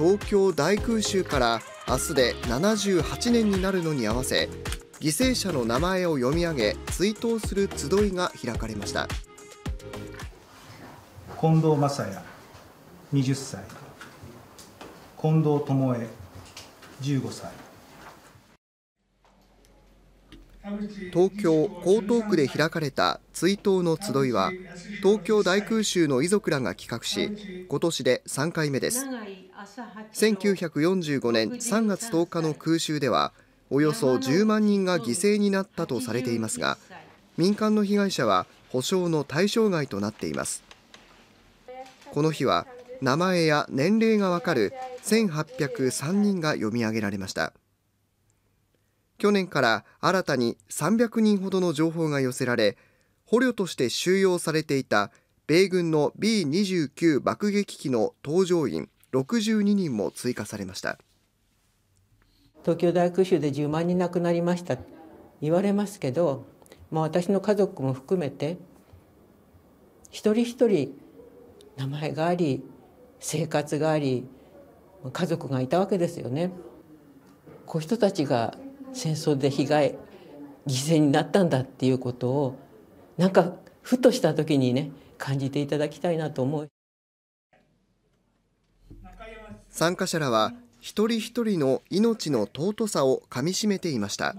東京大空襲から明日で78年になるのに合わせ犠牲者の名前を読み上げ追悼する集いが開かれました近藤正也20歳近藤智恵15歳東京・江東区で開かれた追悼の集いは東京大空襲の遺族らが企画し今年で3回目です。1945年3月10日の空襲ではおよそ10万人が犠牲になったとされていますが民間の被害者は補償の対象外となっていますこの日は名前や年齢がわかる1803人が読み上げられました去年から新たに300人ほどの情報が寄せられ捕虜として収容されていた米軍の B29 爆撃機の搭乗員62人も追加されました東京大空襲で10万人亡くなりました言われますけど、まあ、私の家族も含めて一人一人名前があり生活があり家族がいたわけですよね。こういう人たちが戦争で被害犠牲になったんだっていうことをなんかふとした時にね感じていただきたいなと思う。参加者らは一人一人の命の尊さをかみしめていました。